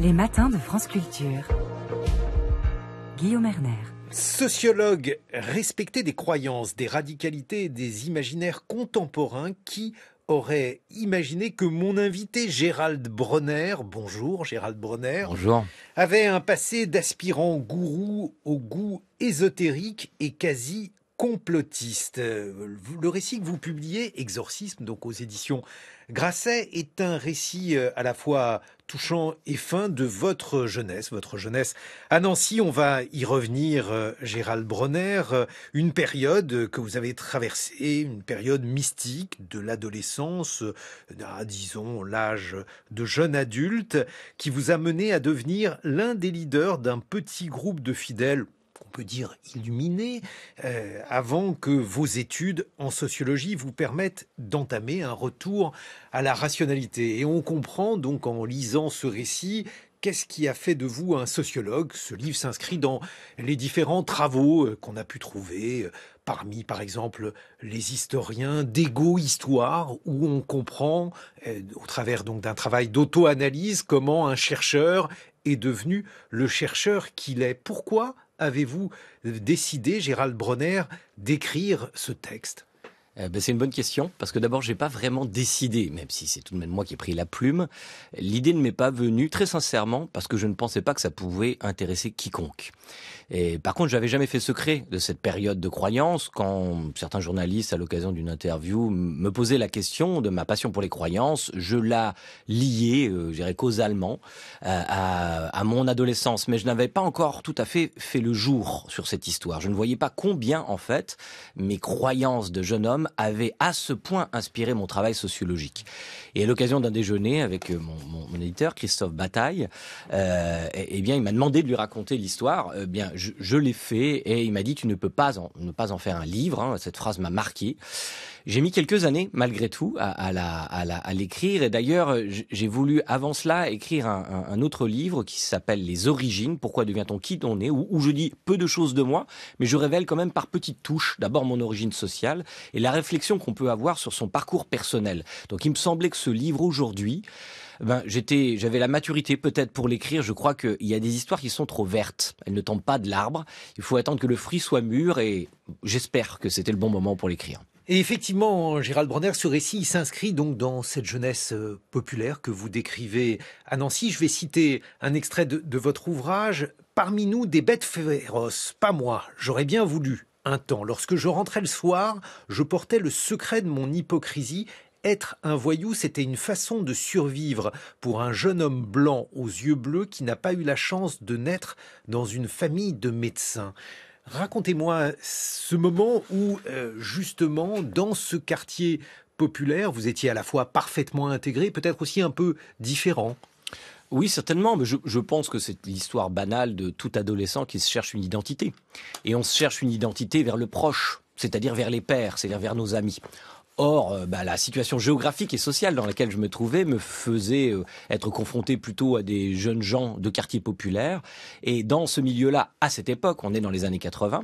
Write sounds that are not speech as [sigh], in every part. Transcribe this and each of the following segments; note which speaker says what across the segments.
Speaker 1: Les matins de France Culture. Guillaume Erner.
Speaker 2: Sociologue respecté des croyances, des radicalités et des imaginaires contemporains qui aurait imaginé que mon invité Gérald Bronner, bonjour Gérald Bronner, bonjour. avait un passé d'aspirant gourou au goût ésotérique et quasi complotiste. Le récit que vous publiez, Exorcisme, donc aux éditions Grasset, est un récit euh, à la fois touchant et fin de votre jeunesse, votre jeunesse à Nancy. On va y revenir, euh, Gérald Bronner. Euh, une période que vous avez traversée, une période mystique de l'adolescence, euh, disons l'âge de jeune adulte, qui vous a mené à devenir l'un des leaders d'un petit groupe de fidèles on peut dire illuminé euh, avant que vos études en sociologie vous permettent d'entamer un retour à la rationalité. Et on comprend donc en lisant ce récit Qu'est-ce qui a fait de vous un sociologue Ce livre s'inscrit dans les différents travaux euh, qu'on a pu trouver euh, parmi, par exemple, les historiens d'égo-histoire, où on comprend, au travers donc d'un travail d'auto-analyse, comment un chercheur est devenu le chercheur qu'il est. Pourquoi avez-vous euh, décidé, Gérald Bronner, d'écrire ce texte
Speaker 1: euh, ben, c'est une bonne question parce que d'abord j'ai pas vraiment décidé, même si c'est tout de même moi qui ai pris la plume. L'idée ne m'est pas venue très sincèrement parce que je ne pensais pas que ça pouvait intéresser quiconque. Et par contre, j'avais jamais fait secret de cette période de croyance quand certains journalistes, à l'occasion d'une interview, me posaient la question de ma passion pour les croyances. Je la liais, euh, je dirais causalement, euh, à, à mon adolescence, mais je n'avais pas encore tout à fait fait le jour sur cette histoire. Je ne voyais pas combien, en fait, mes croyances de jeune homme avait à ce point inspiré mon travail sociologique. Et à l'occasion d'un déjeuner avec euh, mon, éditeur, Christophe Bataille, et, euh, eh, eh bien, il m'a demandé de lui raconter l'histoire. Euh, bien, je, l'ai fait et il m'a dit, tu ne peux pas en, ne pas en faire un livre. Hein. Cette phrase m'a marqué. J'ai mis quelques années, malgré tout, à, la, à l'écrire. et d'ailleurs, j'ai voulu, avant cela, écrire un, autre livre qui s'appelle Les origines. Pourquoi devient-on qui on est? Où, je dis peu de choses de moi, mais je révèle quand même par petites touches, d'abord mon origine sociale et là, réflexion qu'on peut avoir sur son parcours personnel. Donc il me semblait que ce livre aujourd'hui, ben, j'avais la maturité peut-être pour l'écrire. Je crois qu'il y a des histoires qui sont trop vertes. Elles ne tombent pas de l'arbre. Il faut attendre que le fruit soit mûr et j'espère que c'était le bon moment pour l'écrire.
Speaker 2: Et effectivement, Gérald Brander, ce récit s'inscrit donc dans cette jeunesse euh, populaire que vous décrivez à Nancy. Je vais citer un extrait de votre ouvrage. Parmi nous, des bêtes féroces, pas moi, j'aurais bien voulu un temps. Lorsque je rentrais le soir, je portais le secret de mon hypocrisie être un voyou, c'était une façon de survivre pour un jeune homme blanc aux yeux bleus qui n'a pas eu la chance de naître dans une famille de médecins. Racontez-moi ce moment où, euh, justement, dans ce quartier populaire, vous étiez à la fois parfaitement intégré, peut-être aussi un peu
Speaker 1: différent. Oui, certainement, mais je, pense que c'est l'histoire banale de tout adolescent qui se cherche une identité. Et on se cherche une identité vers le proche, c'est-à-dire vers les pères, c'est-à-dire vers nos amis. Or, euh, bah, la situation géographique et sociale dans laquelle je me trouvais me faisait euh, être confronté plutôt à des jeunes gens de quartiers populaires. Et dans ce milieu-là, à cette époque, on est dans les années 80,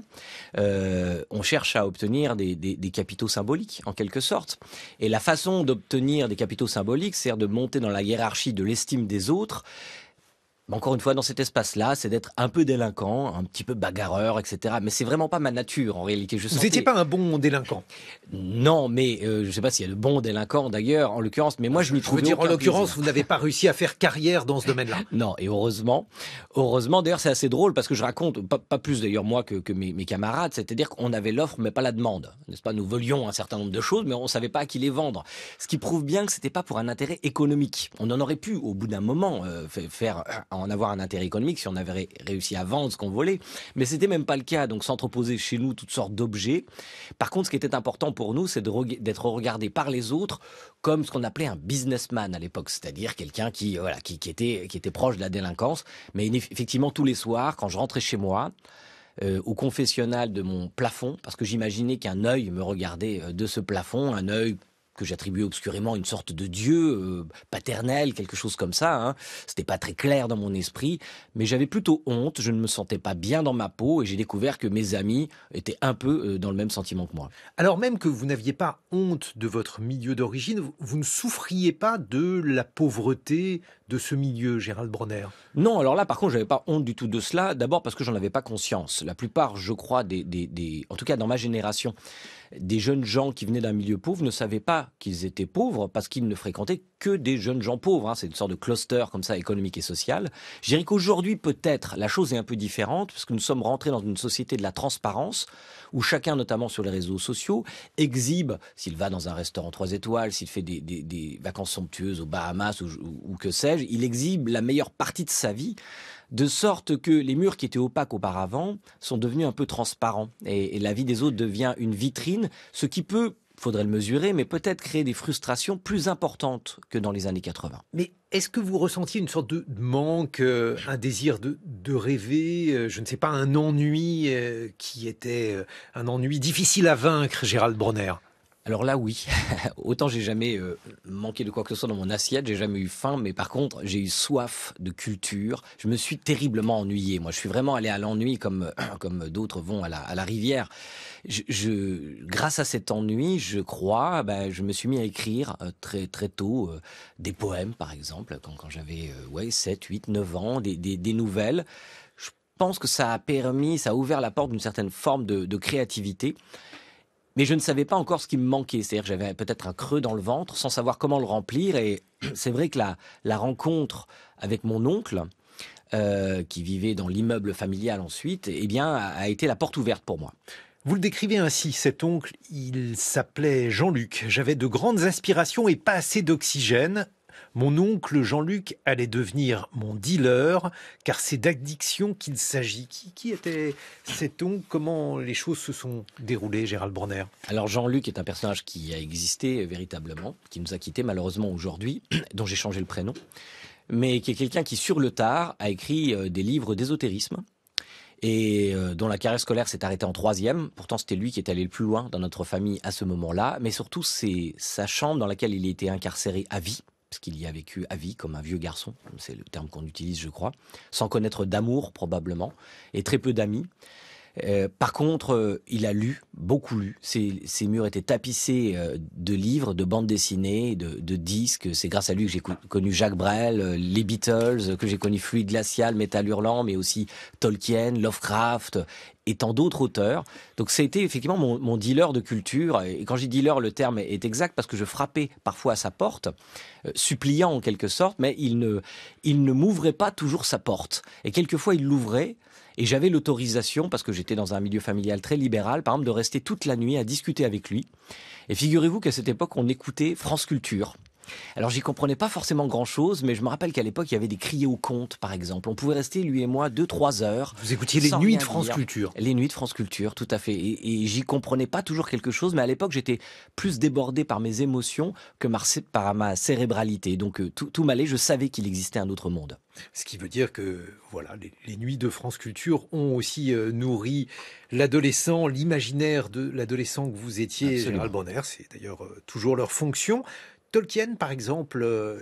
Speaker 1: euh, on cherche à obtenir des, des, capitaux symboliques, en quelque sorte. Et la façon d'obtenir des capitaux symboliques, c'est de monter dans la hiérarchie de l'estime des autres mais encore une fois, dans cet espace-là, c'est d'être un peu délinquant, un petit peu bagarreur, etc. Mais c'est vraiment pas ma nature en réalité. Je Vous n'étiez pas un bon délinquant. Non, mais euh, je ne sais pas s'il y a le bon délinquant, d'ailleurs, en l'occurrence. Mais moi, je m'y trouve. Je veux dire, en l'occurrence, vous n'avez pas réussi à faire carrière dans ce domaine-là. [laughs] non, et heureusement, heureusement. D'ailleurs, c'est assez drôle parce que je raconte pas, plus d'ailleurs moi que, mes, camarades. C'est-à-dire qu'on avait l'offre mais pas la demande, n'est-ce pas Nous volions un certain nombre de choses, mais on savait pas à qui les vendre. Ce qui prouve bien que c'était pas pour un intérêt économique. On en aurait pu, au bout d'un moment, euh, faire un en avoir un intérêt économique si on avait réussi à vendre ce qu'on volait. Mais c'était même pas le cas. Donc s'entreposer chez nous toutes sortes d'objets. Par contre, ce qui était important pour nous, c'est d'être regardé par les autres comme ce qu'on appelait un businessman à l'époque, c'est-à-dire quelqu'un qui euh, voilà qui, était proche de la délinquance. Mais effectivement, tous les soirs, quand je rentrais chez moi. Euh, au confessionnal de mon plafond, parce que j'imaginais qu'un œil me regardait euh, de ce plafond, un œil que j'attribuais obscurément une sorte de dieu euh, paternel, quelque chose comme ça. Hein. C'était pas très clair dans mon esprit, mais j'avais plutôt honte. Je ne me sentais pas bien dans ma peau et j'ai découvert que mes amis étaient un peu euh, dans le même sentiment que moi. Alors même que vous n'aviez
Speaker 2: pas honte de votre milieu d'origine, vous ne souffriez pas de la pauvreté de ce milieu, Gérald Bronner
Speaker 1: Non, alors là, par contre, je n'avais pas honte du tout de cela. D'abord parce que j'en avais pas conscience. La plupart, je crois, des, des, en tout cas dans ma génération, des jeunes gens qui venaient d'un milieu pauvre ne savaient pas qu'ils étaient pauvres parce qu'ils ne fréquentaient que des jeunes gens pauvres. Hein. C'est une sorte de cluster comme ça économique et social. Je dirais qu'aujourd'hui peut-être la chose est un peu différente puisque nous sommes rentrés dans une société de la transparence où chacun, notamment sur les réseaux sociaux, exhibe s'il va dans un restaurant 3 étoiles, s'il fait des, vacances somptueuses aux Bahamas ou, que sais-je, il exhibe la meilleure partie de sa vie de sorte que les murs qui étaient opaques auparavant sont devenus un peu transparents et la vie des autres devient une vitrine, ce qui peut faudrait le mesurer, mais peut-être créer des frustrations plus importantes que dans les années 80.
Speaker 2: Mais est-ce que vous ressentiez une sorte de manque, euh, un désir de, rêver, euh, je ne sais pas, un
Speaker 1: ennui euh, qui était un ennui difficile à vaincre, Gérald Bronner alors là, oui. [laughs] Autant j'ai jamais euh, manqué de quoi que ce soit dans mon assiette, j'ai jamais eu faim, mais par contre, j'ai eu soif de culture. Je me suis terriblement ennuyé. Moi, je suis vraiment allé à l'ennui comme, [clears throat] comme d'autres vont à la, rivière. Je, grâce à cet ennui, je crois, ben, je me suis mis à écrire euh, très, très tôt euh, des poèmes, par exemple, quand, j'avais ouais, 7, 8, 9 ans, des, nouvelles. Je pense que ça a permis, ça a ouvert la porte d'une certaine forme de, de créativité mais je ne savais pas encore ce qui me manquait. C'est-à-dire que j'avais peut-être un creux dans le ventre sans savoir comment le remplir. Et [clears throat] c'est vrai que la, rencontre avec mon oncle, euh, qui vivait dans l'immeuble familial ensuite, eh bien, a été la porte ouverte pour moi. Vous le décrivez ainsi, cet oncle, il s'appelait
Speaker 2: Jean-Luc. J'avais de grandes aspirations et pas assez d'oxygène. Mon oncle Jean-Luc allait devenir mon dealer, car c'est d'addiction qu'il s'agit. Qui, était cet oncle Comment les choses se sont
Speaker 1: déroulées, Gérald Bronner Alors Jean-Luc est un personnage qui a existé euh, véritablement, qui nous a quittés malheureusement aujourd'hui, [clears throat] dont j'ai changé le prénom, mais qui est quelqu'un qui, sur le tard, a écrit euh, des livres d'ésotérisme et euh, dont la carrière scolaire s'est arrêtée en troisième. Pourtant, c'était lui qui est allé le plus loin dans notre famille à ce moment-là. Mais surtout, c'est sa chambre dans laquelle il a été incarcéré à vie, parce qu'il y a vécu à vie comme un vieux garçon, c'est le terme qu'on utilise je crois, sans connaître d'amour probablement, et très peu d'amis. Euh, par contre, euh, il a lu, beaucoup lu. Ses, murs étaient tapissés euh, de livres, de bandes dessinées, de, disques. C'est grâce à lui que j'ai connu Jacques Brel, les Beatles, que j'ai connu Fluide Glacial, Métal Hurlant, mais aussi Tolkien, Lovecraft et tant d'autres auteurs. Donc ça a effectivement mon, dealer de culture. Et quand j'ai dealer, le terme est exact parce que je frappais parfois à sa porte, suppliant en quelque sorte, mais il ne m'ouvrait pas toujours sa porte. Et quelquefois il l'ouvrait et j'avais l'autorisation, parce que j'étais dans un milieu familial très libéral, par exemple, de rester toute la nuit à discuter avec lui. Et figurez-vous qu'à cette époque, on écoutait France Culture. Alors j'y comprenais pas forcément grand-chose, mais je me rappelle qu'à l'époque, il y avait des criers au compte, par exemple. On pouvait rester, lui et moi, deux, trois heures. Vous écoutiez les Nuits de France Culture. Les Nuits de France Culture, tout à fait. Et, j'y comprenais pas toujours quelque chose, mais à l'époque, j'étais plus débordé par mes émotions que par ma cérébralité. Donc euh, tout, tout m'allait, je savais qu'il existait un autre monde.
Speaker 2: Ce qui veut dire que voilà, les, Nuits de France Culture ont aussi euh, nourri l'adolescent, l'imaginaire de l'adolescent que vous étiez, Absolument. C'est d'ailleurs euh, toujours leur fonction. Tolkien, par exemple, euh,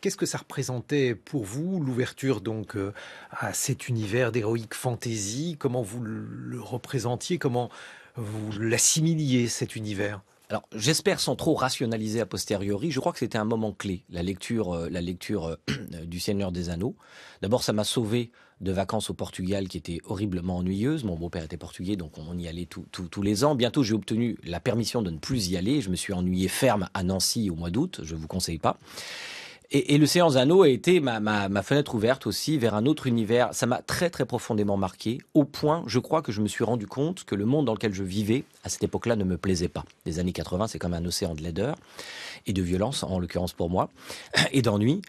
Speaker 2: Qu'est-ce que ça représentait pour vous, l'ouverture donc euh, à cet univers d'héroïque fantasy Comment
Speaker 1: vous le représentiez Comment vous l'assimiliez, cet univers alors, j'espère sans trop rationaliser a posteriori, je crois que c'était un moment clé, la lecture, euh, la lecture euh, [clears throat] du Seigneur des Anneaux. D'abord, ça m'a sauvé de vacances au Portugal qui étaient horriblement ennuyeuses. Mon beau-père était portugais, donc on y allait tous les ans. Bientôt, j'ai obtenu la permission de ne plus y aller. Je me suis ennuyé ferme à Nancy au mois d'août, je ne vous conseille pas. Et, et le Zano a été ma, ma, fenêtre ouverte aussi vers un autre univers. Ça m'a très très profondément marqué, au point, je crois que je me suis rendu compte que le monde dans lequel je vivais à cette époque-là ne me plaisait pas. Les années 80, c'est comme un océan de laideur et de violence, en l'occurrence pour moi, [clears throat] et d'ennui.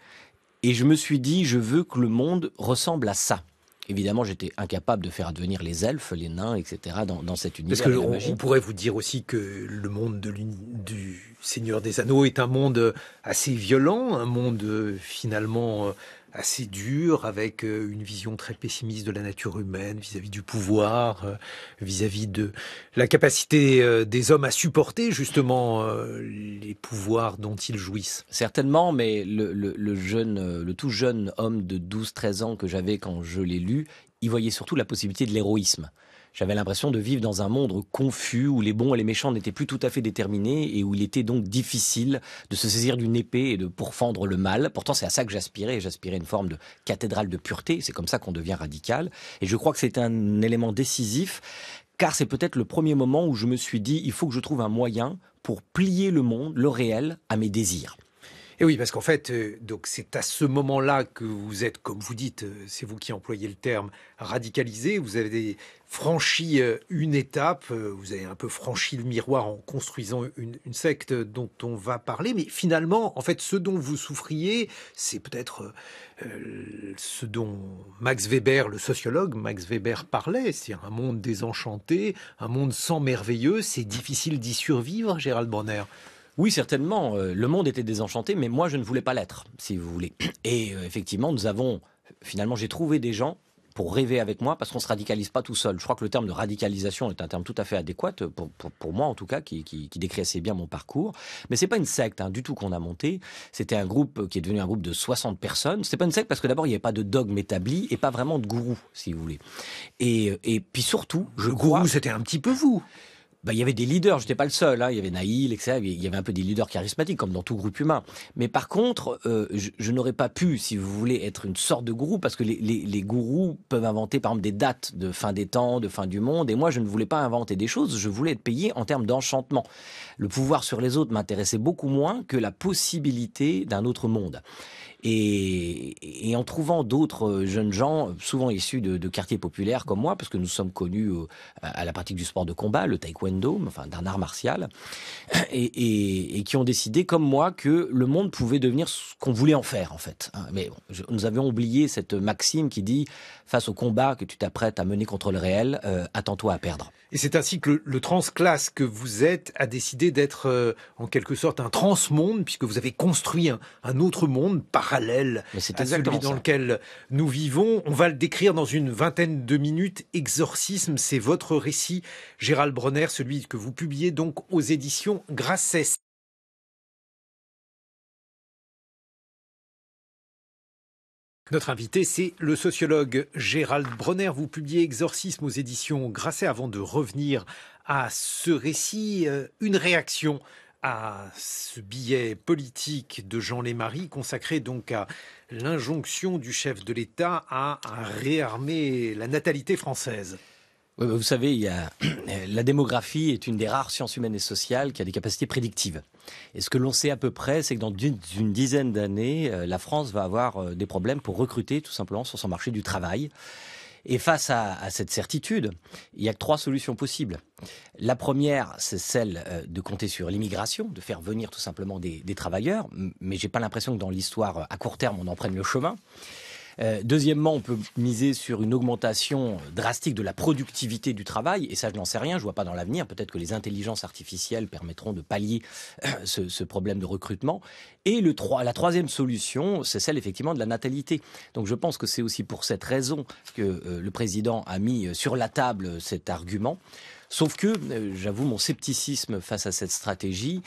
Speaker 1: Et je me suis dit, je veux que le monde ressemble à ça. Évidemment, j'étais incapable de faire advenir les elfes, les nains, etc. dans, dans cet univers. Parce
Speaker 2: pourrait vous dire aussi que le monde de du Seigneur des Anneaux est un monde euh, assez violent, un monde euh, finalement euh, assez dur, avec euh, une vision très pessimiste de la nature humaine vis-à-vis du pouvoir, euh, vis-à-vis de la capacité euh, des hommes à supporter justement
Speaker 1: les pouvoirs dont ils jouissent. Certainement, mais le, le tout jeune homme de 12-13 ans que j'avais quand je l'ai lu, il voyait surtout la possibilité de l'héroïsme. J'avais l'impression de vivre dans un monde confus où les bons et les méchants n'étaient plus tout à fait déterminés et où il était donc difficile de se saisir d'une épée et de pourfendre le mal. Pourtant, c'est à ça que j'aspirais. J'aspirais une forme de cathédrale de pureté. C'est comme ça qu'on devient radical. Et je crois que c'est un élément décisif car c'est peut-être le premier moment où je me suis dit il faut que je trouve un moyen pour plier le monde, le réel, à mes désirs. Et oui, parce qu'en fait, euh, donc c'est à ce
Speaker 2: moment-là que vous êtes, comme vous dites, euh, c'est vous qui employez le terme, radicalisé. Vous avez franchi euh, une étape, vous avez un peu franchi le miroir en construisant une, secte dont on va parler. Mais finalement, en fait, ce dont vous souffriez, c'est peut-être ce dont Max Weber, le sociologue Max Weber, parlait. C'est un monde désenchanté, un monde sans merveilleux. C'est difficile d'y survivre, Gérald Bonner.
Speaker 1: Oui, certainement. Euh, le monde était désenchanté, mais moi, je ne voulais pas l'être, si vous voulez. Et euh, effectivement, nous avons. Finalement, j'ai trouvé des gens pour rêver avec moi, parce qu'on ne se radicalise pas tout seul. Je crois que le terme de radicalisation est un terme tout à fait adéquat, euh, pour, moi en tout cas, qui, décrit assez bien mon parcours. Mais c'est pas une secte hein, du tout qu'on a monté. C'était un groupe qui est devenu un groupe de 60 personnes. C'était pas une secte parce que d'abord, il n'y avait pas de dogme établi et pas vraiment de gourou, si vous voulez. Et, et puis surtout, je le gourou, c'était un petit peu vous bah, il y avait des leaders, je n'étais pas le seul, hein. il y avait Naïl, etc. Il y avait un peu des leaders charismatiques, comme dans tout groupe humain. Mais par contre, euh, je, n'aurais pas pu, si vous voulez, être une sorte de gourou, parce que les, les, les, gourous peuvent inventer, par exemple, des dates de fin des temps, de fin du monde, et moi, je ne voulais pas inventer des choses, je voulais être payé en termes d'enchantement. Le pouvoir sur les autres m'intéressait beaucoup moins que la possibilité d'un autre monde. Et, en trouvant d'autres euh, jeunes gens, souvent issus de, quartiers populaires comme moi, parce que nous sommes connus euh, à la pratique du sport de combat, le taekwondo, enfin d'un art martial, [clears throat] et, qui ont décidé, comme moi, que le monde pouvait devenir ce qu'on voulait en faire, en fait. Hein. Mais nous avions oublié cette maxime qui dit, face au combat que tu t'apprêtes à mener contre le réel, euh, attends-toi à perdre.
Speaker 2: Et c'est ainsi que le, le transclasse que vous êtes a décidé d'être euh, en quelque sorte un transmonde, puisque vous avez construit un, autre monde parallèle à celui dans lequel nous vivons. On va le décrire dans une vingtaine de minutes. Exorcisme, c'est votre récit, Gérald Bronner, celui que vous publiez donc aux éditions Grasset. Notre invité, c'est le sociologue Gérald Bronner. Vous publiez Exorcisme aux éditions Grasset. Avant de revenir à ce récit, euh, une réaction à ce billet politique de Jean Lémarie consacré donc à l'injonction du chef de l'État à réarmer la natalité française.
Speaker 1: Bah, vous savez, [clears throat] la démographie est une des rares sciences humaines et sociales qui a des capacités prédictives. Et ce que l'on sait à peu près, c'est que dans une dizaine d'années, euh, la France va avoir euh, des problèmes pour recruter tout simplement sur son marché du travail. Et face à, cette certitude, il y a trois solutions possibles. La première, c'est celle euh, de compter sur l'immigration, de faire venir tout simplement des, des travailleurs, mais j'ai pas l'impression que dans l'histoire à court terme on en prenne le chemin. Euh, deuxièmement, on peut miser sur une augmentation drastique de la productivité du travail, et ça je n'en sais rien, je ne vois pas dans l'avenir, peut-être que les intelligences artificielles permettront de pallier euh, ce, problème de recrutement. Et la troisième solution, c'est celle effectivement de la natalité. Donc je pense que c'est aussi pour cette raison que euh, le président a mis sur la table cet argument. Sauf que, j'avoue mon scepticisme face à cette stratégie,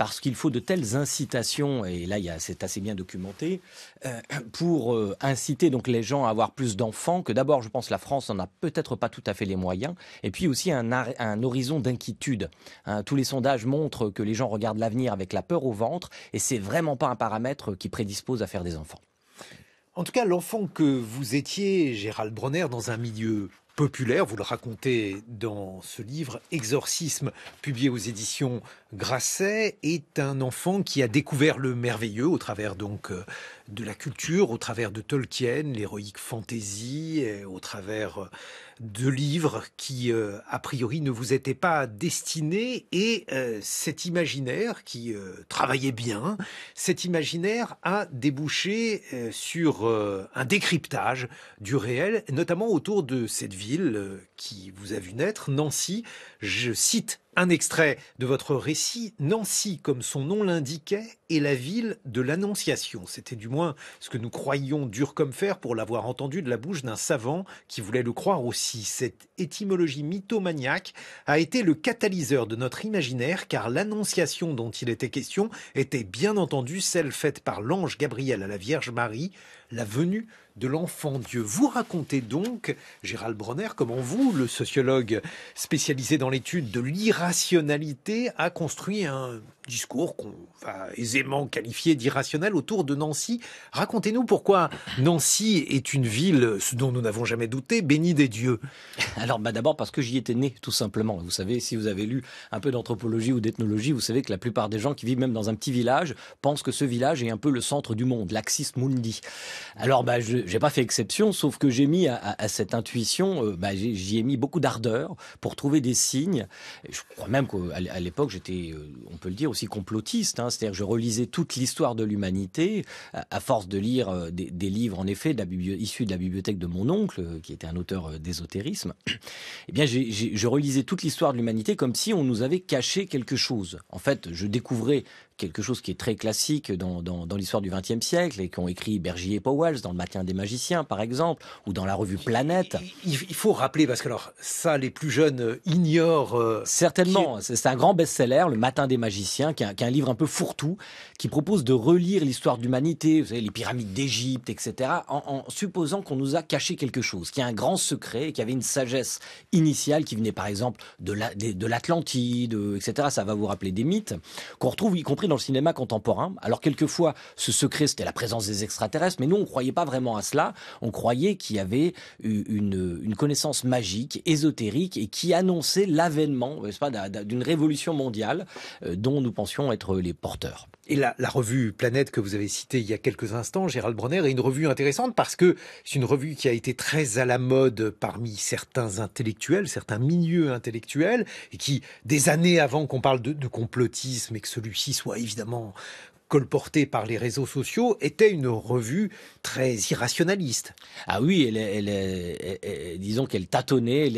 Speaker 1: parce qu'il faut de telles incitations, et là c'est assez bien documenté, euh, pour euh, inciter donc les gens à avoir plus d'enfants, que d'abord je pense la France n'en a peut-être pas tout à fait les moyens, et puis aussi un, horizon d'inquiétude. Hein. tous les sondages montrent que les gens regardent l'avenir avec la peur au ventre, et c'est vraiment pas un paramètre qui prédispose à faire des enfants.
Speaker 2: En tout cas, l'enfant que vous étiez, Gérald Bronner, dans un milieu populaire. Vous le racontez dans ce livre, Exorcisme, publié aux éditions Grasset, est un enfant qui a découvert le merveilleux au travers donc euh, de la culture au travers de Tolkien, l'héroïque fantasy, euh, au travers euh, de livres qui, euh, a priori, ne vous étaient pas destinés, et cet imaginaire qui travaillait bien, cet imaginaire a débouché sur un décryptage du réel, notamment autour de cette ville qui vous a vu naître, Nancy. Je cite un extrait de votre récit, Nancy, comme son nom l'indiquait, est la ville de l'Annonciation. C'était du moins ce que nous croyions dur comme fer pour l'avoir entendu de la bouche d'un savant qui voulait le croire aussi. Cette étymologie mythomaniaque a été le catalyseur de notre imaginaire car l'Annonciation dont il était question était bien entendu celle faite par l'ange Gabriel à la Vierge Marie, la venue de l'enfant Dieu. Vous racontez donc, Gérald Bronner, comment vous, le sociologue spécialisé dans l'étude de l'irrationalité, a construit un discours qu'on va aisément qualifier d'irrationnel autour de Nancy. Racontez-nous pourquoi
Speaker 1: Nancy est une ville, ce dont nous n'avons jamais douté, bénie des dieux. [laughs] Alors bah d'abord parce que j'y étais né, tout simplement. Vous savez, si vous avez lu un peu d'anthropologie ou d'ethnologie, vous savez que la plupart des gens qui vivent même dans un petit village pensent que ce village est un peu le centre du monde, l'axis mundi. Alors bah je n'ai pas fait exception, sauf que j'ai mis à, cette intuition, euh, bah, j'y ai mis beaucoup d'ardeur pour trouver des signes. Je crois même qu'à l'époque, j'étais, euh, on peut le dire, aussi complotiste. Hein. C'est-à-dire, je relisais toute l'histoire de l'humanité à force de lire euh, des, livres, en effet, de issus de la bibliothèque de mon oncle, euh, qui était un auteur euh, d'ésotérisme. [clears throat] Eh bien, je relisais toute l'histoire de l'humanité comme si on nous avait caché quelque chose. En fait, je découvrais quelque chose qui est très classique dans, dans, l'histoire du XXe siècle et qu'ont écrit Bergier et Powells dans Le Matin des Magiciens, par exemple, ou dans la revue Planète. Il, faut rappeler, parce que alors, ça, les plus jeunes euh, ignorent. Euh, Certainement, c'est un grand best-seller, Le Matin des Magiciens, qui est, un, livre un peu fourre-tout, qui propose de relire l'histoire d'humanité, vous savez, les pyramides d'Égypte, etc., en, supposant qu'on nous a caché quelque chose, qu'il y a un grand secret et y avait une sagesse initiale qui venait, par exemple, de l'Atlantide, la, de, etc. Ça va vous rappeler des mythes qu'on retrouve, y compris dans le cinéma contemporain. Alors quelquefois, ce secret, c'était la présence des extraterrestres, mais nous, on croyait pas vraiment à cela. On croyait qu'il y avait une, connaissance magique, ésotérique, et qui annonçait l'avènement, pas, d'une révolution mondiale euh, dont nous pensions être les porteurs. Et la, la, revue Planète que vous avez citée il y a quelques instants, Gérald Bronner, est une revue
Speaker 2: intéressante parce que c'est une revue qui a été très à la mode parmi certains intellectuels, certains milieux intellectuels, et qui, des années avant qu'on parle de complotisme et que celui-ci soit évidemment colportée par les réseaux sociaux était une revue très
Speaker 1: irrationaliste. Ah oui, elle, elle, disons qu'elle tâtonnait,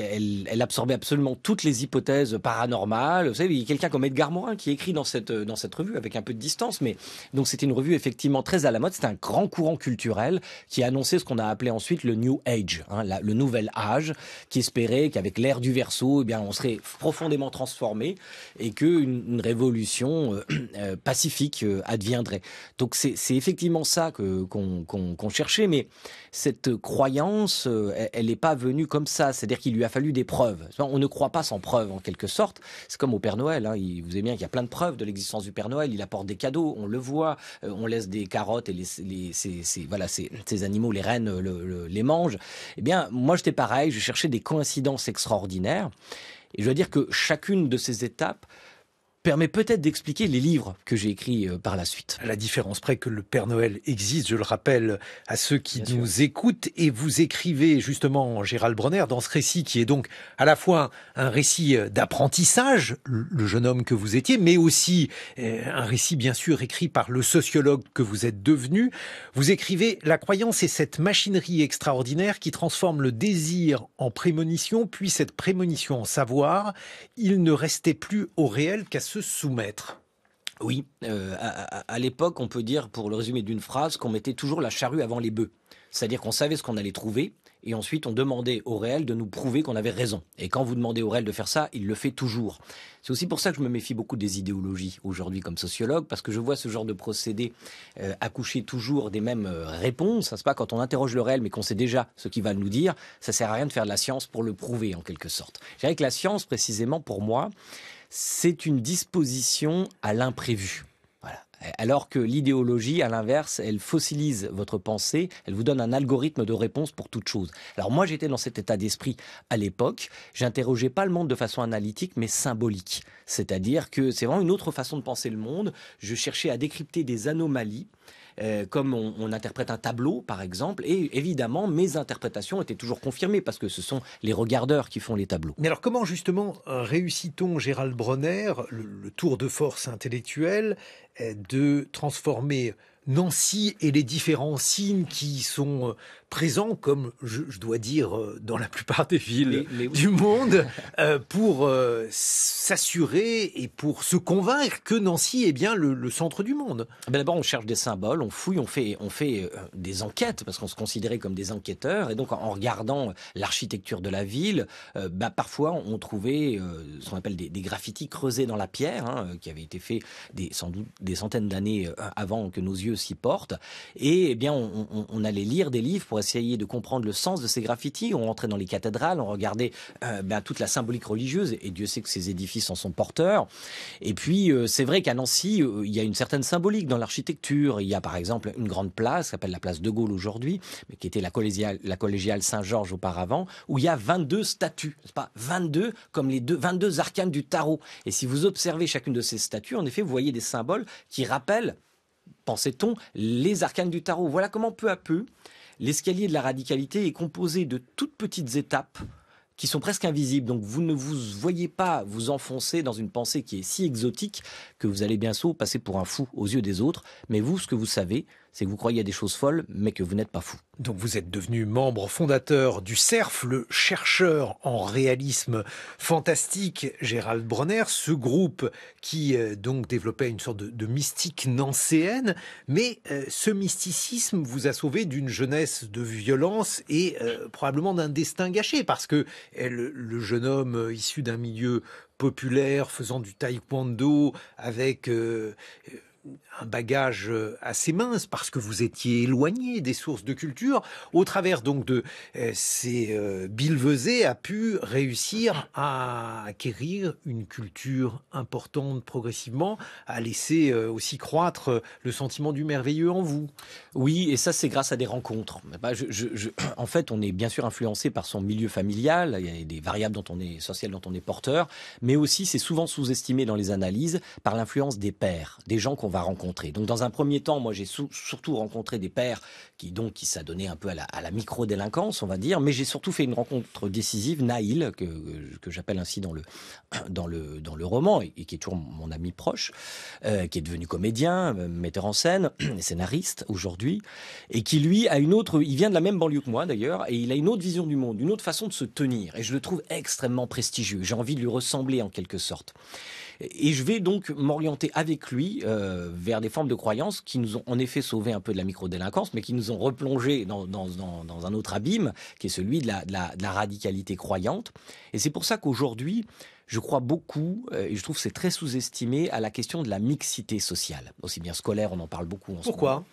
Speaker 1: elle, absorbait absolument toutes les hypothèses paranormales. Vous savez, il y a quelqu'un comme Edgar Morin qui écrit dans cette, dans cette revue avec un peu de distance, mais donc c'était une revue effectivement très à la mode. C'était un grand courant culturel qui annonçait ce qu'on a appelé ensuite le New Age, hein, le nouvel âge, qui espérait qu'avec l'ère du verso, eh bien, on serait profondément transformé et qu'une une révolution euh, [clears throat] euh, pacifique euh, a viendrait. Donc c'est effectivement ça que qu'on cherchait, mais cette croyance, euh, elle n'est pas venue comme ça. C'est-à-dire qu'il lui a fallu des preuves. On ne croit pas sans preuves, en quelque sorte. C'est comme au Père Noël. Hein. Il, vous savez bien qu'il y a plein de preuves de l'existence du Père Noël. Il apporte des cadeaux, on le voit. Euh, on laisse des carottes et les, ces, voilà, ces, animaux, les rennes, les mangent. Eh bien, moi, j'étais pareil. Je cherchais des coïncidences extraordinaires. Et je dois dire que chacune de ces étapes permet peut-être d'expliquer les livres que j'ai écrits euh, par la suite. À la différence près que le Père Noël existe, je le rappelle à
Speaker 2: ceux qui nous écoutent, et vous écrivez justement, Gérald Bronner, dans ce récit qui est donc à la fois un récit euh, d'apprentissage, le jeune homme que vous étiez, mais aussi euh, un récit bien sûr écrit par le sociologue que vous êtes devenu. Vous écrivez La croyance est cette machinerie extraordinaire qui transforme le désir en prémonition, puis cette
Speaker 1: prémonition en savoir. Il ne restait plus au réel qu'à se soumettre. Oui, euh, à, l'époque, on peut dire, pour le résumer d'une phrase, qu'on mettait toujours la charrue avant les bœufs. C'est-à-dire qu'on savait ce qu'on allait trouver, et ensuite on demandait au réel de nous prouver qu'on avait raison. Et quand vous demandez au réel de faire ça, il le fait toujours. C'est aussi pour ça que je me méfie beaucoup des idéologies aujourd'hui comme sociologue, parce que je vois ce genre de procédé euh, accoucher toujours des mêmes euh, réponses. Ça se pas quand on interroge le réel, mais qu'on sait déjà ce qu'il va nous dire, ça sert à rien de faire de la science pour le prouver en quelque sorte. Je dirais que la science, précisément pour moi, c'est une disposition à l'imprévu. Alors que l'idéologie, à l'inverse, elle fossilise votre pensée, elle vous donne un algorithme de réponse pour toute chose. Alors moi, j'étais dans cet état d'esprit à l'époque. J'interrogeais pas le monde de façon analytique, mais symbolique. C'est-à-dire que c'est vraiment une autre façon de penser le monde. Je cherchais à décrypter des anomalies euh, comme on, interprète un tableau, par exemple. Et évidemment, mes interprétations étaient toujours confirmées parce que ce sont les regardeurs qui font les tableaux.
Speaker 2: Mais alors, comment justement euh, réussit-on, Gérald Bronner, le, le tour de force intellectuel, euh, de transformer Nancy et les différents signes qui sont euh, présents, comme je, dois dire euh, dans la plupart des villes du monde, [laughs] euh, pour s'assurer et pour se convaincre que Nancy
Speaker 1: est bien le, centre du monde ben D'abord, on cherche des symboles, on fouille, on fait, on fait des enquêtes, parce qu'on se considérait comme des enquêteurs, et donc en regardant l'architecture de la ville, ben, parfois on trouvait ce qu'on appelle des, des, graffitis creusés dans la pierre, hein, qui avaient été faits des, sans doute des centaines d'années avant que nos yeux s'y portent. Et eh bien, on, allait lire des livres pour essayer de comprendre le sens de ces graffitis. On rentrait dans les cathédrales, on regardait euh, ben, toute la symbolique religieuse, et Dieu sait que ces édifices en sont porteurs. Et puis, euh, c'est vrai qu'à Nancy, euh, il y a une certaine symbolique dans l'architecture. Il y a par exemple une grande place, qui s'appelle la place de Gaulle aujourd'hui, mais qui était la collégiale, Saint-Georges auparavant, où il y a 22 statues, pas 22 comme les deux, 22 arcanes du tarot. Et si vous observez chacune de ces statues, en effet, vous voyez des symboles qui rappellent pensait-on, les arcanes du tarot. Voilà comment peu à peu, l'escalier de la radicalité est composé de toutes petites étapes qui sont presque invisibles. Donc vous ne vous voyez pas vous enfoncer dans une pensée qui est si exotique que vous allez bien sûr passer pour un fou aux yeux des autres. Mais vous, ce que vous savez, c'est que vous croyez à des choses folles, mais que vous n'êtes pas fou. Donc vous êtes devenu
Speaker 2: membre fondateur du CERF, le chercheur en réalisme fantastique Gérald Bronner, ce groupe qui euh, donc développait une sorte de, mystique nancéenne, mais euh, ce mysticisme vous a sauvé d'une jeunesse de violence et euh, probablement d'un destin gâché, parce que eh, le, jeune homme issu d'un milieu populaire faisant du taekwondo avec un bagage euh, assez mince parce que vous étiez éloigné des sources de culture, au travers donc de euh, ces euh, bilvesés, a pu réussir à acquérir une culture importante progressivement, à
Speaker 1: laisser aussi croître le sentiment du merveilleux en vous. Oui, et ça c'est grâce à des rencontres. Bah, je, En fait, on est bien sûr influencé par son milieu familial, il y a des variables dont on est social dont on est porteur, mais aussi c'est souvent sous-estimé dans les analyses par l'influence des pères, des gens qu'on va rencontrer. Donc dans un premier temps, moi j'ai surtout rencontré des pères qui donc qui s'adonnaient un peu à la, micro-délinquance, on va dire, mais j'ai surtout fait une rencontre décisive, Naïl, que, j'appelle ainsi dans le, [clears throat] dans le, dans le roman, et, qui est toujours mon ami proche, euh, qui est devenu comédien, euh, metteur en scène, [clears throat] scénariste aujourd'hui, et qui lui a une autre, il vient de la même banlieue que moi d'ailleurs, et il a une autre vision du monde, une autre façon de se tenir, et je le trouve extrêmement prestigieux, j'ai envie de lui ressembler en quelque sorte. Et je vais donc m'orienter avec lui euh, vers des formes de croyances qui nous ont en effet sauvé un peu de la micro-délinquance, mais qui nous ont replongé dans, un autre abîme, qui est celui de la, radicalité croyante. Et c'est pour ça qu'aujourd'hui, je crois beaucoup, euh, et je trouve c'est très sous-estimé, à la question de la mixité sociale, aussi bien scolaire, on en parle beaucoup en ce pourquoi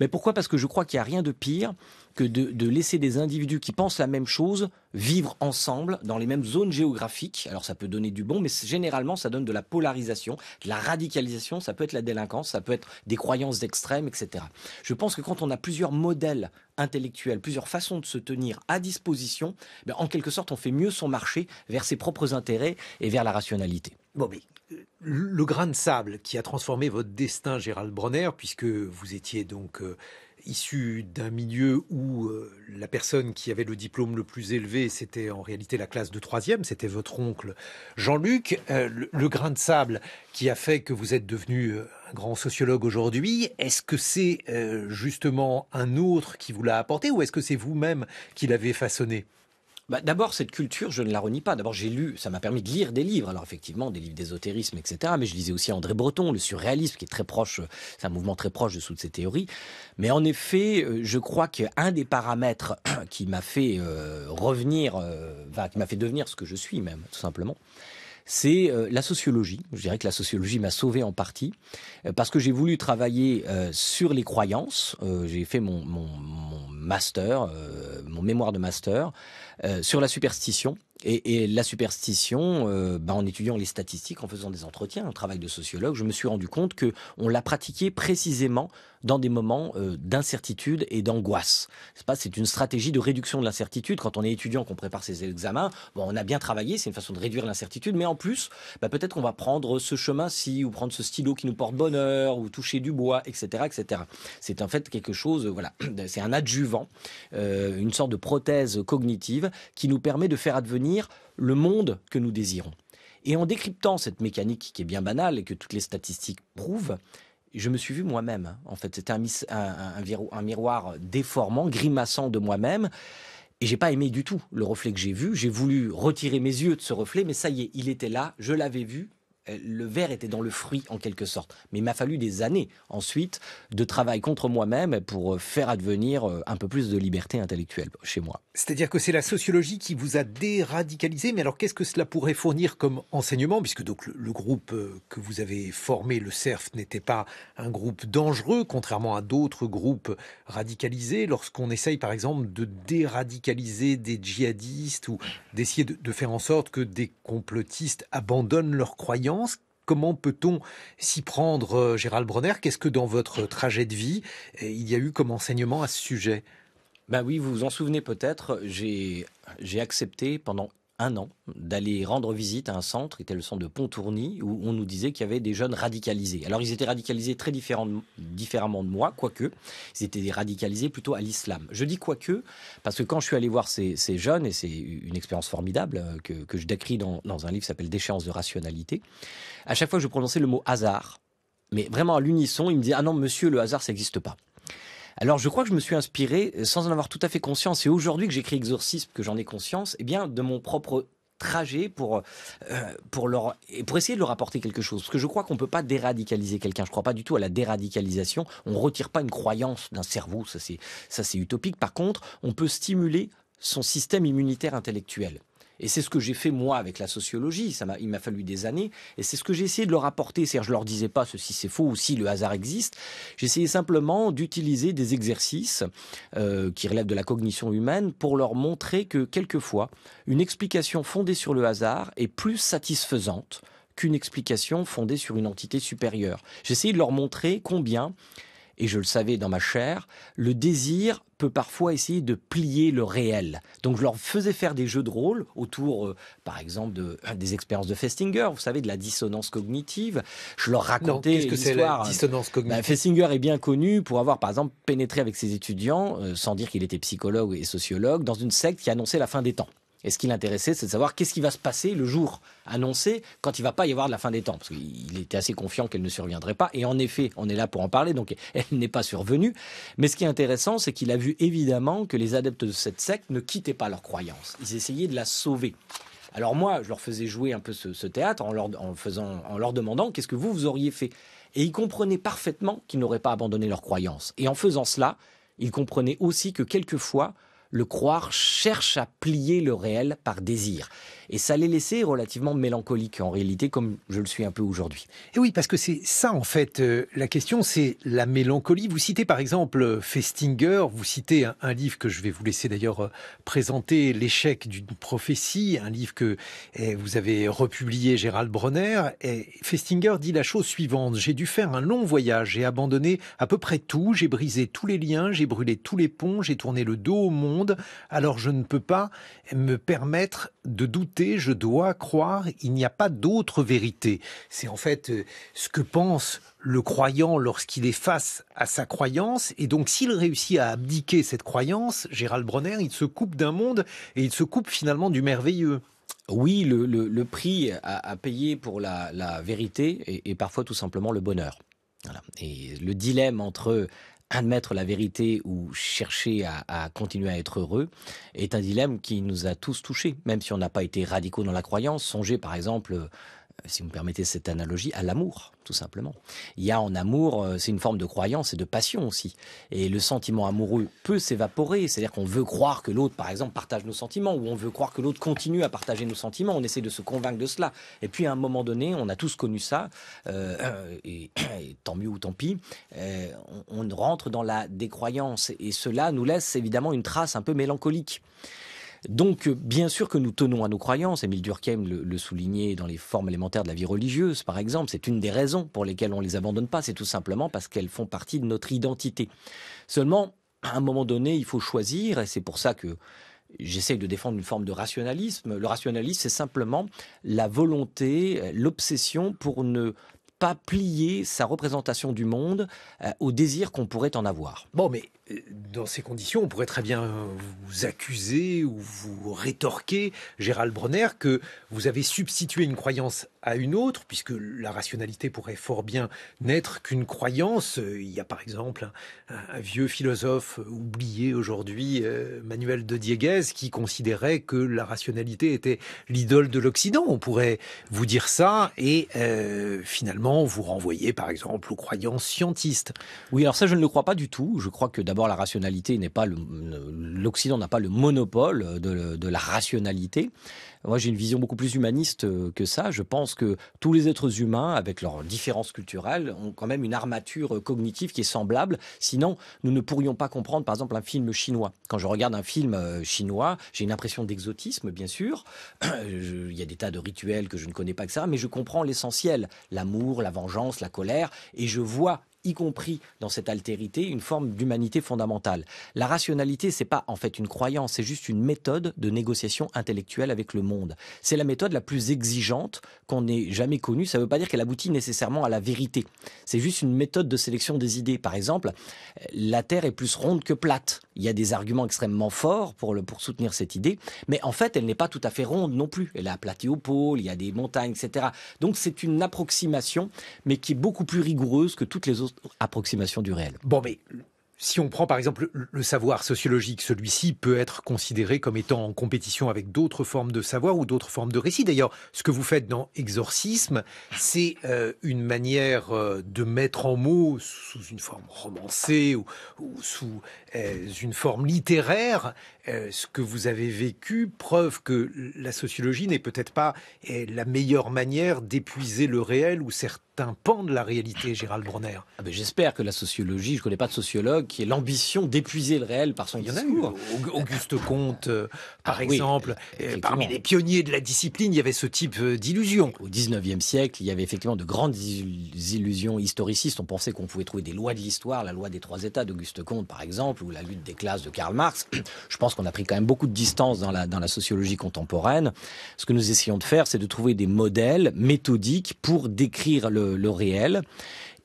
Speaker 1: Mais pourquoi Parce que je crois qu'il n'y a rien de pire que de, laisser des individus qui pensent la même chose vivre ensemble dans les mêmes zones géographiques. Alors ça peut donner du bon, mais généralement ça donne de la polarisation, de la radicalisation, ça peut être la délinquance, ça peut être des croyances extrêmes, etc. Je pense que quand on a plusieurs modèles intellectuels, plusieurs façons de se tenir à disposition, ben, en quelque sorte on fait mieux son marché vers ses propres intérêts et vers la rationalité. Bon, mais euh, le grain de sable qui a transformé
Speaker 2: votre destin, Gérald Bronner, puisque vous étiez donc euh, issu d'un milieu où euh, la personne qui avait le diplôme le plus élevé, c'était en réalité la classe de troisième, c'était votre oncle Jean-Luc. Euh, le, grain de sable qui a fait que vous êtes devenu euh, un grand sociologue aujourd'hui, est-ce que c'est justement un autre qui vous l'a
Speaker 1: apporté ou est-ce que c'est vous-même qui l'avez façonné bah, d'abord, cette culture, je ne la renie pas. D'abord, j'ai lu, ça m'a permis de lire des livres. Alors, effectivement, des livres d'ésotérisme, etc. Mais je lisais aussi André Breton, le surréalisme, qui est très proche, c'est un mouvement très proche de toutes ces théories. Mais en effet, euh, je crois qu'un des paramètres [clears throat] qui m'a fait euh, revenir, euh, qui m'a fait devenir ce que je suis, même, tout simplement, c'est euh, la sociologie. Je dirais que la sociologie m'a sauvé en partie euh, parce que j'ai voulu travailler euh, sur les croyances. j'ai fait mon, mon master, mon mémoire de master sur la superstition et, la superstition, euh, bah, en étudiant les statistiques, en faisant des entretiens, un travail de sociologue, je me suis rendu compte que on l'a pratiquée précisément dans des moments euh, d'incertitude et d'angoisse. C'est pas, c'est une stratégie de réduction de l'incertitude. Quand on est étudiant, qu'on prépare ses examens, bon, on a bien travaillé, c'est une façon de réduire l'incertitude, mais en plus, bah, peut-être qu'on va prendre ce chemin-ci ou prendre ce stylo qui nous porte bonheur ou toucher du bois, etc., etc. C'est en fait quelque chose, voilà, [clears throat] c'est un adjuvant, euh, une sorte de prothèse cognitive qui nous permet de faire advenir le monde que nous désirons. Et en décryptant cette mécanique qui est bien banale et que toutes les statistiques prouvent, je me suis vu moi-même. Hein. En fait, c'était un, miroir déformant, grimaçant de moi-même. Et j'ai pas aimé du tout le reflet que j'ai vu. J'ai voulu retirer mes yeux de ce reflet, mais ça y est, il était là, je l'avais vu, euh, le verre était dans le fruit en quelque sorte. Mais il m'a fallu des années ensuite de travail contre moi-même pour euh, faire advenir euh, un peu plus de liberté intellectuelle chez moi.
Speaker 2: C'est-à-dire que c'est la sociologie qui vous a déradicalisé, mais alors qu'est-ce que cela pourrait fournir comme enseignement Puisque donc le, groupe que vous avez formé, le CERF, n'était pas un groupe dangereux, contrairement à d'autres groupes radicalisés. Lorsqu'on essaye par exemple de déradicaliser des djihadistes ou d'essayer de, de faire en sorte que des complotistes abandonnent leurs croyances, Comment peut-on s'y prendre, euh, Gérald Bronner Qu'est-ce que dans votre trajet de vie, euh, il y a eu comme enseignement à ce sujet
Speaker 1: ben oui, vous vous en souvenez peut-être, j'ai accepté pendant un an d'aller rendre visite à un centre, qui était le centre de Pontourny, où on nous disait qu'il y avait des jeunes radicalisés. Alors ils étaient radicalisés très différemment, différemment de moi, quoique. Ils étaient radicalisés plutôt à l'islam. Je dis quoique, parce que quand je suis allé voir ces, jeunes, et c'est une expérience formidable euh, que, je décris dans, dans un livre qui s'appelle Déchéance de rationalité, à chaque fois que je prononçais le mot hasard, mais vraiment à l'unisson, ils me disaient Ah non, monsieur, le hasard, ça n'existe pas. Alors je crois que je me suis inspiré, euh, sans en avoir tout à fait conscience, et aujourd'hui que j'écris Exorcisme, que j'en ai conscience, eh bien de mon propre trajet pour, euh, pour essayer de leur apporter quelque chose. Parce que je crois qu'on ne peut pas déradicaliser quelqu'un. Je ne crois pas du tout à la déradicalisation. On ne retire pas une croyance d'un cerveau, ça c'est utopique. Par contre, on peut stimuler son système immunitaire intellectuel. Et c'est ce que j'ai fait moi avec la sociologie. il m'a fallu des années. Et c'est ce que j'ai essayé de leur apporter. C'est-à-dire, je leur disais pas ceci c'est faux ou si le hasard existe. J'essayais simplement d'utiliser des exercices euh, qui relèvent de la cognition humaine pour leur montrer que quelquefois, une explication fondée sur le hasard est plus satisfaisante qu'une explication fondée sur une entité supérieure. J'essayais de leur montrer combien et je le savais dans ma chair, le désir peut parfois essayer de plier le réel. Donc je leur faisais faire des jeux de rôle autour, euh, par exemple, euh, des expériences de Festinger, vous savez, de la dissonance cognitive. Je leur racontais qu'est-ce que c'est la euh, dissonance bah, cognitive. Festinger est bien connu pour avoir, par exemple, pénétré avec ses étudiants, sans dire qu'il était psychologue et sociologue, dans une secte qui annonçait la fin des temps. Et ce qui l'intéressait, c'est de savoir qu'est-ce qui va se passer le jour annoncé quand il va pas y avoir de la fin des temps. Parce qu'il était assez confiant qu'elle ne surviendrait pas. Et en effet, on est là pour en parler, donc [laughs] elle n'est pas survenue. Mais ce qui est intéressant, c'est qu'il a vu évidemment que les adeptes de cette secte ne quittaient pas leur croyance. Ils essayaient de la sauver. Alors moi, je leur faisais jouer un peu ce, théâtre en leur, faisant, en leur demandant qu'est-ce que vous, vous auriez fait. Et ils comprenaient parfaitement qu'ils n'auraient pas abandonné leur croyance. Et en faisant cela, ils comprenaient aussi que quelquefois, le croire cherche à plier le réel par désir. Et ça les laissait relativement mélancoliques en réalité, comme je le suis un peu aujourd'hui. Et oui, parce que c'est ça en fait
Speaker 2: euh, la question, c'est la mélancolie. Vous citez par exemple Festinger, vous citez un, livre que je vais vous laisser d'ailleurs euh, présenter, L'échec d'une prophétie, un livre que eh, vous avez republié Gérald Bronner. Et Festinger dit la chose suivante, j'ai dû faire un long voyage, j'ai abandonné à peu près tout, j'ai brisé tous les liens, j'ai brûlé tous les ponts, j'ai tourné le dos au monde alors je ne peux pas me permettre de douter, je dois croire, il n'y a pas d'autre vérité. C'est en fait euh, ce que pense le croyant lorsqu'il est face à sa croyance, et donc s'il réussit à abdiquer cette croyance,
Speaker 1: Gérald Bronner, il se coupe d'un monde et il se coupe finalement du merveilleux. Oui, le, prix à, payer pour la, vérité est parfois tout simplement le bonheur. Et le dilemme entre admettre la vérité ou chercher à, continuer à être heureux est un dilemme qui nous a tous touchés, même si on n'a pas été radicaux dans la croyance. Songez par exemple si vous me permettez cette analogie, à l'amour, tout simplement. Il y a en amour, euh, c'est une forme de croyance et de passion aussi. Et le sentiment amoureux peut s'évaporer, c'est-à-dire qu'on veut croire que l'autre, par exemple, partage nos sentiments, ou on veut croire que l'autre continue à partager nos sentiments, on essaie de se convaincre de cela. Et puis à un moment donné, on a tous connu ça, euh, [coughs] et, tant mieux ou tant pis, euh, on rentre dans la décroyance, et cela nous laisse évidemment une trace un peu mélancolique. Donc, euh, bien sûr que nous tenons à nos croyances. Émile Durkheim le, soulignait dans les formes élémentaires de la vie religieuse, par exemple. C'est une des raisons pour lesquelles on ne les abandonne pas. C'est tout simplement parce qu'elles font partie de notre identité. Seulement, à un moment donné, il faut choisir, et c'est pour ça que j'essaye de défendre une forme de rationalisme. Le rationalisme, c'est simplement la volonté, euh, l'obsession pour ne pas plier sa représentation du monde euh, au désir qu'on pourrait en avoir.
Speaker 2: Bon, mais dans ces conditions, on pourrait très bien vous accuser ou vous rétorquer, Gérald Bronner, que vous avez substitué une croyance à une autre, puisque la rationalité pourrait fort bien n'être qu'une croyance. Il y a par exemple un, vieux philosophe oublié aujourd'hui, euh, Manuel de Dieguez, qui considérait que la rationalité était l'idole de l'Occident. On pourrait vous dire ça et euh, finalement vous renvoyer par exemple aux
Speaker 1: croyances scientistes. Oui, alors ça je ne le crois pas du tout. Je crois que d'abord d'abord, la rationalité n'est pas l'Occident n'a pas le monopole de, de la rationalité. Moi, j'ai une vision beaucoup plus humaniste euh, que ça. Je pense que tous les êtres humains, avec leurs différences culturelles, ont quand même une armature euh, cognitive qui est semblable. Sinon, nous ne pourrions pas comprendre, par exemple, un film chinois. Quand je regarde un film euh, chinois, j'ai une impression d'exotisme, bien sûr. [clears throat] Il y a des tas de rituels que je ne connais pas que ça, mais je comprends l'essentiel l'amour, la vengeance, la colère, et je vois y compris dans cette altérité, une forme d'humanité fondamentale. La rationalité, c'est pas en fait une croyance, c'est juste une méthode de négociation intellectuelle avec le monde. C'est la méthode la plus exigeante qu'on ait jamais connue. Ça ne veut pas dire qu'elle aboutit nécessairement à la vérité. C'est juste une méthode de sélection des idées. Par exemple, la Terre est plus ronde que plate. Il y a des arguments extrêmement forts pour, le, pour soutenir cette idée, mais en fait, elle n'est pas tout à fait ronde non plus. Elle est aplatie au pôle, il y a des montagnes, etc. Donc c'est une approximation, mais qui est beaucoup plus rigoureuse que toutes les autres approximation du réel. Bon, si on prend par exemple le savoir sociologique,
Speaker 2: celui-ci peut être considéré comme étant en compétition avec d'autres formes de savoir ou d'autres formes de récit. D'ailleurs, ce que vous faites dans Exorcisme, c'est euh, une manière euh, de mettre en mots, sous une forme romancée ou, sous euh, une forme littéraire, ce que vous avez vécu, preuve que la sociologie n'est peut-être pas la meilleure manière d'épuiser le réel ou certains pans de la réalité, Gérald Bronner. Ah ben, j'espère que la sociologie, je ne connais pas de sociologue, qui est l'ambition d'épuiser le réel par son discours. Auguste Comte, euh, par ah exemple, euh, parmi les pionniers de la discipline, il y avait ce
Speaker 1: type euh, d'illusion. Au 19e siècle, il y avait effectivement de grandes illusions historicistes. On pensait qu'on pouvait trouver des lois de l'histoire, la loi des trois États d'Auguste Comte, par exemple, ou la lutte des classes de Karl Marx. [clears throat] Je pense qu'on a pris quand même beaucoup de distance dans la, dans la sociologie contemporaine. Ce que nous essayons de faire, c'est de trouver des modèles méthodiques pour décrire le réel.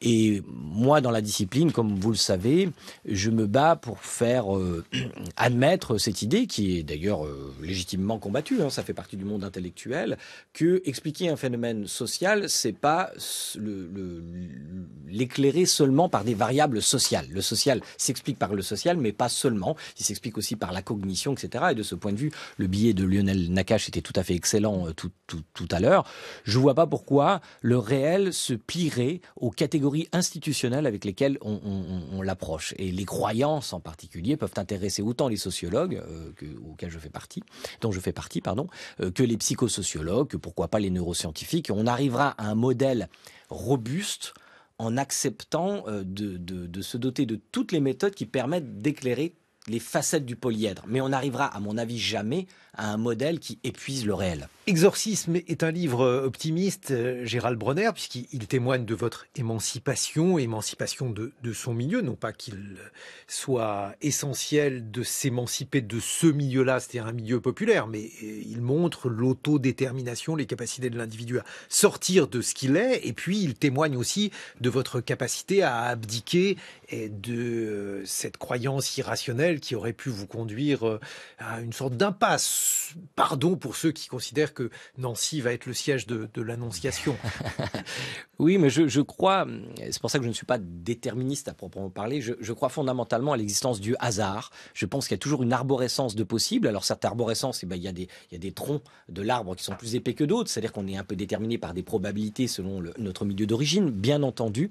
Speaker 1: Et moi, dans la discipline, comme vous le savez, je me bats pour faire euh, [clears throat] admettre cette idée, qui est d'ailleurs euh, légitimement combattue, hein. ça fait partie du monde intellectuel, que expliquer un phénomène social, c'est pas l'éclairer le, seulement par des variables sociales. Le social s'explique par le social, mais pas seulement. Il s'explique aussi par la cognition, etc. Et de ce point de vue, le billet de Lionel Nakache était tout à fait excellent euh, tout, tout, tout à l'heure. Je vois pas pourquoi le réel se plierait aux catégories institutionnelles avec lesquelles on, l'approche. Et les croyances en particulier peuvent intéresser autant les sociologues, euh, auxquels je fais partie, dont je fais partie, pardon, euh, que les psychosociologues, pourquoi pas les neuroscientifiques. On arrivera à un modèle robuste en acceptant euh, de, de se doter de toutes les méthodes qui permettent d'éclairer les facettes du polyèdre, mais on n'arrivera, à mon avis, jamais à un modèle qui épuise le réel.
Speaker 2: Exorcisme est un livre optimiste, euh, Gérald Bronner, puisqu'il témoigne de votre émancipation, émancipation de, son milieu, non pas qu'il soit essentiel de s'émanciper de ce milieu-là, c'est-à-dire un milieu populaire, mais euh, il montre l'autodétermination, les capacités de l'individu à sortir de ce qu'il est, et puis il témoigne aussi de votre capacité à abdiquer de euh, cette croyance irrationnelle qui aurait pu vous conduire euh, à une sorte d'impasse. Pardon pour ceux qui considèrent que Nancy va être le siège de, l'Annonciation.
Speaker 1: [laughs] oui, mais je, crois, c'est pour ça que je ne suis pas déterministe à proprement parler, je, crois fondamentalement à l'existence du hasard. Je pense qu'il y a toujours une arborescence de possibles. Alors cette arborescence, eh ben, il, y a des, il des troncs de l'arbre qui sont plus épais que d'autres, c'est-à-dire qu'on est un peu déterminé par des probabilités selon notre milieu d'origine, bien entendu.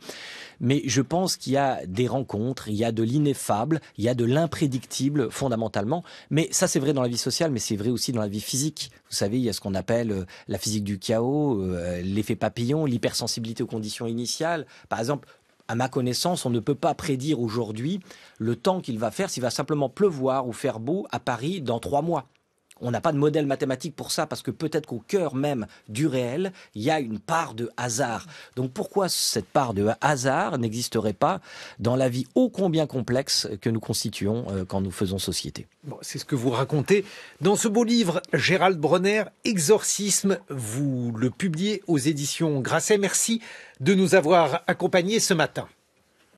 Speaker 1: Mais je pense qu'il y a des rencontres, il y a de l'ineffable, il y a de l'imprévisible dictible, fondamentalement. Mais ça, c'est vrai dans la vie sociale, mais c'est vrai aussi dans la vie physique. Vous savez, il y a ce qu'on appelle euh, la physique du chaos, euh, l'effet papillon, l'hypersensibilité aux conditions initiales. Par exemple, à ma connaissance, on ne peut pas prédire aujourd'hui le temps qu'il va faire, s'il va simplement pleuvoir ou faire beau à Paris dans trois mois. On n'a pas de modèle mathématique pour ça parce que peut-être qu'au cœur même du réel, il y a une part de hasard. Donc pourquoi cette part de hasard n'existerait pas dans la vie ô combien complexe que nous constituons euh, quand nous faisons société
Speaker 2: C'est ce que vous racontez dans ce beau livre, Gérald Bronner, Exorcisme. Vous le publiez aux éditions Grasset. Merci de nous avoir accompagnés ce matin.